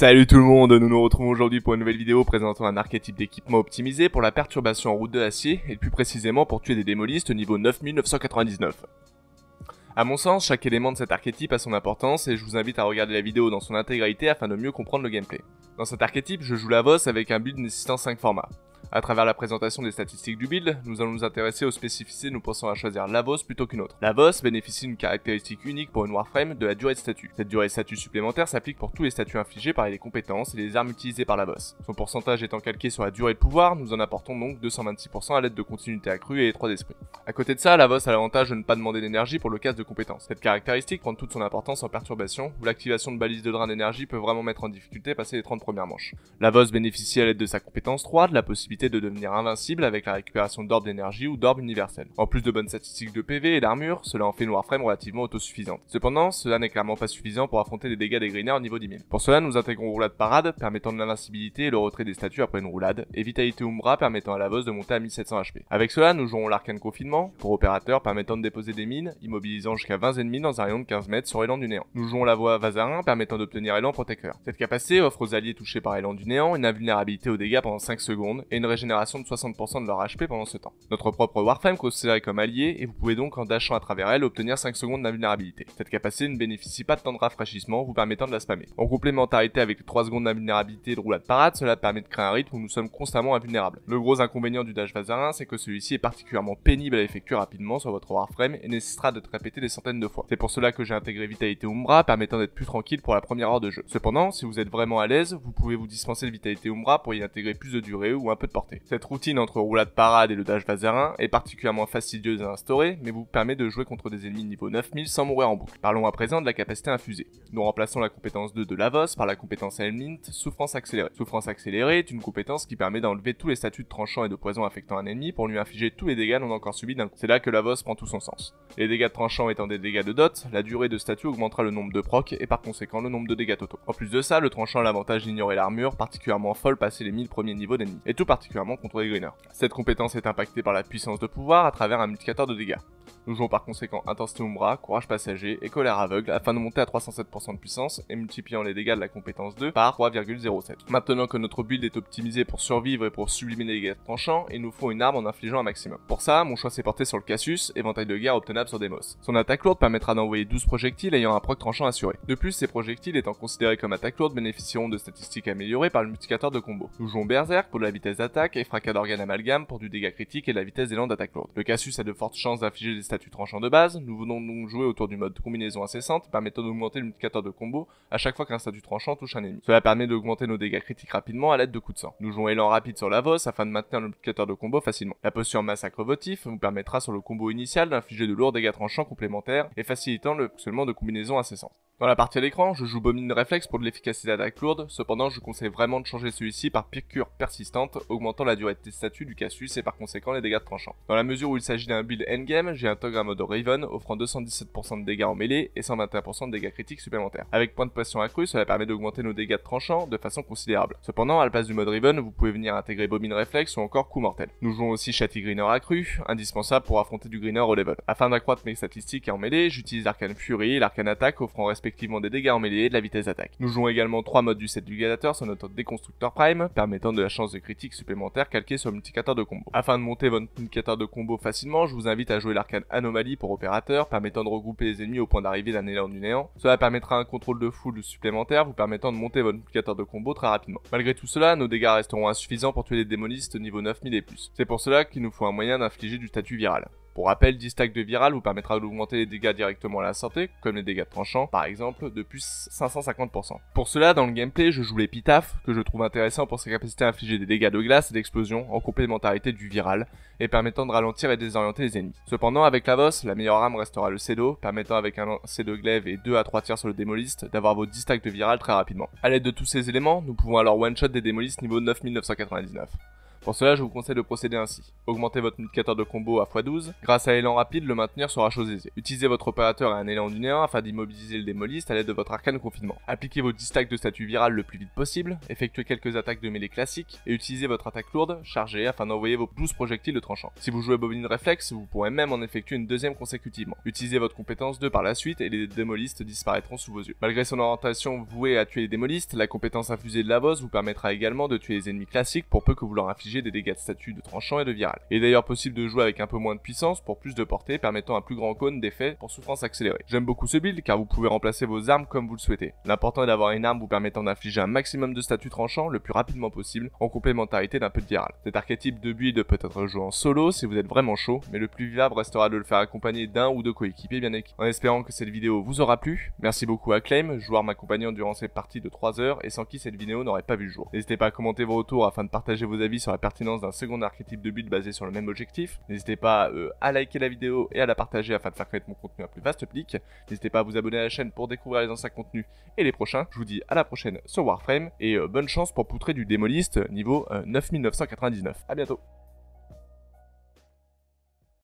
Salut tout le monde, nous nous retrouvons aujourd'hui pour une nouvelle vidéo présentant un archétype d'équipement optimisé pour la perturbation en route de acier et plus précisément pour tuer des démolistes au niveau 9999. A mon sens, chaque élément de cet archétype a son importance et je vous invite à regarder la vidéo dans son intégralité afin de mieux comprendre le gameplay. Dans cet archétype, je joue la Vos avec un build nécessitant 5 formats. À travers la présentation des statistiques du build, nous allons nous intéresser aux spécificités nous pensant à choisir Lavos plutôt qu'une autre. La Lavos bénéficie d'une caractéristique unique pour une Warframe de la durée de statut. Cette durée de statut supplémentaire s'applique pour tous les statuts infligés par les compétences et les armes utilisées par la Lavos. Son pourcentage étant calqué sur la durée de pouvoir, nous en apportons donc 226% à l'aide de continuité accrue et étroit d'esprit. À côté de ça, la Vos a l'avantage de ne pas demander d'énergie pour le casse de compétences. Cette caractéristique prend toute son importance en perturbation, où l'activation de balises de drain d'énergie peut vraiment mettre en difficulté passer les 30 premières manches. Lavos bénéficie à l'aide de sa compétence 3 de la possibilité de devenir invincible avec la récupération d'orbes d'énergie ou d'orbes universels. En plus de bonnes statistiques de PV et d'armure, cela en fait une Warframe relativement autosuffisante. Cependant, cela n'est clairement pas suffisant pour affronter les dégâts des greeners au niveau 10 000. Pour cela, nous intégrons roulade parade, permettant de l'invincibilité et le retrait des statues après une roulade, et vitalité Umbra permettant à la boss de monter à 1700 HP. Avec cela, nous jouons l'arcane confinement, pour opérateur permettant de déposer des mines, immobilisant jusqu'à 20 ennemis dans un rayon de 15 mètres sur élan du néant. Nous jouons la voie Vazarin permettant d'obtenir élan protecteur. Cette capacité offre aux alliés touchés par élan du néant une invulnérabilité aux dégâts pendant 5 secondes et régénération de 60% de leur HP pendant ce temps. Notre propre Warframe considéré comme allié et vous pouvez donc en dashant à travers elle obtenir 5 secondes d'invulnérabilité. Cette capacité ne bénéficie pas de temps de rafraîchissement vous permettant de la spammer. En complémentarité avec les 3 secondes d'invulnérabilité de roulade parade, cela permet de créer un rythme où nous sommes constamment invulnérables. Le gros inconvénient du dash Vazarin, c'est que celui-ci est particulièrement pénible à effectuer rapidement sur votre Warframe et nécessitera d'être répéter des centaines de fois. C'est pour cela que j'ai intégré Vitalité Umbra permettant d'être plus tranquille pour la première heure de jeu. Cependant, si vous êtes vraiment à l'aise, vous pouvez vous dispenser de Vitalité Umbra pour y intégrer plus de durée ou un peu portée. Cette routine entre roulade parade et le dash vaserin est particulièrement fastidieuse à instaurer, mais vous permet de jouer contre des ennemis niveau 9000 sans mourir en boucle. Parlons à présent de la capacité infusée. Nous remplaçons la compétence 2 de Lavos par la compétence Helmint, souffrance accélérée. Souffrance accélérée est une compétence qui permet d'enlever tous les statuts de tranchant et de poison affectant un ennemi pour lui infliger tous les dégâts non encore subis d'un coup. C'est là que Lavos prend tout son sens. Les dégâts de tranchant étant des dégâts de dot, la durée de statut augmentera le nombre de proc et par conséquent le nombre de dégâts totaux. En plus de ça, le tranchant a l'avantage d'ignorer l'armure, particulièrement folle passé les 1000 premiers niveaux d'ennemis. Et tout particulièrement contre les Greeners. Cette compétence est impactée par la puissance de pouvoir à travers un multiplicateur de dégâts. Nous jouons par conséquent Intensité Umbra, Courage Passager et Colère Aveugle afin de monter à 307% de puissance et multipliant les dégâts de la compétence 2 par 3,07. Maintenant que notre build est optimisé pour survivre et pour sublimer les dégâts tranchants, il nous faut une arme en infligeant un maximum. Pour ça, mon choix s'est porté sur le Cassus, éventail de guerre obtenable sur Demos. Son attaque lourde permettra d'envoyer 12 projectiles ayant un proc tranchant assuré. De plus, ces projectiles étant considérés comme attaque lourde bénéficieront de statistiques améliorées par le multiplicateur de combo. Nous jouons Berserk pour la vitesse d'attaque et Fracas d'organes amalgame pour du dégât critique et la vitesse d'élan d'attaque lourde. Le Cassus a de fortes chances d'infliger des statistiques tranchant de base, nous venons donc jouer autour du mode combinaison incessante permettant d'augmenter le multiplicateur de combo à chaque fois qu'un statut tranchant touche un ennemi. Cela permet d'augmenter nos dégâts critiques rapidement à l'aide de coups de sang. Nous jouons élan rapide sur la Vos afin de maintenir le multiplicateur de combo facilement. La posture massacre votif vous permettra sur le combo initial d'infliger de lourds dégâts tranchants complémentaires et facilitant le fonctionnement de combinaisons incessantes. Dans la partie à l'écran, je joue Bomine Reflex pour de l'efficacité d'attaque lourde, cependant je conseille vraiment de changer celui-ci par piqûre persistante, augmentant la durée de statuts du Cassus et par conséquent les dégâts de tranchant. Dans la mesure où il s'agit d'un build endgame, j'ai un Tog mode Raven offrant 217% de dégâts en mêlée et 121% de dégâts critiques supplémentaires. Avec point de passion accru, cela permet d'augmenter nos dégâts de tranchant de façon considérable. Cependant, à la place du mode Raven, vous pouvez venir intégrer Bomine Reflex ou encore Coup Mortel. Nous jouons aussi Chatty Greener accru, indispensable pour affronter du Greener au level. Afin d'accroître mes statistiques en mêlée, j'utilise l'Arcane Fury l'Arcane offrant respect. Effectivement, des dégâts en mêlée et de la vitesse d'attaque. Nous jouons également trois modes du set du gladiateur sur notre déconstructeur prime, permettant de la chance de critique supplémentaire calquée sur le multiplicateur de combo. Afin de monter votre multiplicateur de combo facilement, je vous invite à jouer l'arcane anomalie pour opérateur, permettant de regrouper les ennemis au point d'arrivée d'un élan du néant. Cela permettra un contrôle de foule supplémentaire, vous permettant de monter votre multiplicateur de combo très rapidement. Malgré tout cela, nos dégâts resteront insuffisants pour tuer les démonistes niveau 9000 et plus. C'est pour cela qu'il nous faut un moyen d'infliger du statut viral. Pour rappel, 10 stacks de viral vous permettra d'augmenter les dégâts directement à la santé, comme les dégâts de tranchant par exemple, de plus 550%. Pour cela, dans le gameplay, je joue l'épitaphe, que je trouve intéressant pour sa capacité à infliger des dégâts de glace et d'explosion en complémentarité du viral, et permettant de ralentir et désorienter les ennemis. Cependant, avec la boss, la meilleure arme restera le Cedo, permettant avec un Cedo glaive et 2 à 3 tirs sur le démoliste d'avoir vos 10 stacks de viral très rapidement. A l'aide de tous ces éléments, nous pouvons alors one-shot des démolistes niveau 9999. Pour cela, je vous conseille de procéder ainsi. Augmentez votre multiplicateur de combo à x12. Grâce à élan rapide, le maintenir sera chose aisée. Utilisez votre opérateur à un élan du néant afin d'immobiliser le démoliste à l'aide de votre arcane confinement. Appliquez vos 10 de statut viral le plus vite possible, effectuez quelques attaques de mêlée classiques et utilisez votre attaque lourde, chargée afin d'envoyer vos 12 projectiles de tranchant. Si vous jouez bobine réflexe, vous pourrez même en effectuer une deuxième consécutivement. Utilisez votre compétence 2 par la suite et les démolistes disparaîtront sous vos yeux. Malgré son orientation vouée à tuer les démolistes, la compétence infusée de la Lavos vous permettra également de tuer les ennemis classiques pour peu que vous leur infligez des dégâts de statut de tranchant et de viral. Il est d'ailleurs possible de jouer avec un peu moins de puissance pour plus de portée, permettant un plus grand cône d'effet pour souffrance accélérée. J'aime beaucoup ce build car vous pouvez remplacer vos armes comme vous le souhaitez. L'important est d'avoir une arme vous permettant d'infliger un maximum de statut tranchant le plus rapidement possible en complémentarité d'un peu de viral. Cet archétype de build peut être joué en solo si vous êtes vraiment chaud, mais le plus vivable restera de le faire accompagner d'un ou deux coéquipiers bien équipés. En espérant que cette vidéo vous aura plu, merci beaucoup à Claim, joueur m'accompagnant durant cette partie de 3 heures et sans qui cette vidéo n'aurait pas vu le jour. N'hésitez pas à commenter vos retours afin de partager vos avis sur la pertinence d'un second archétype de but basé sur le même objectif. N'hésitez pas euh, à liker la vidéo et à la partager afin de faire connaître mon contenu à plus vaste public. N'hésitez pas à vous abonner à la chaîne pour découvrir les anciens contenus et les prochains. Je vous dis à la prochaine sur Warframe et euh, bonne chance pour poutrer du démoliste niveau 9999. Euh, A bientôt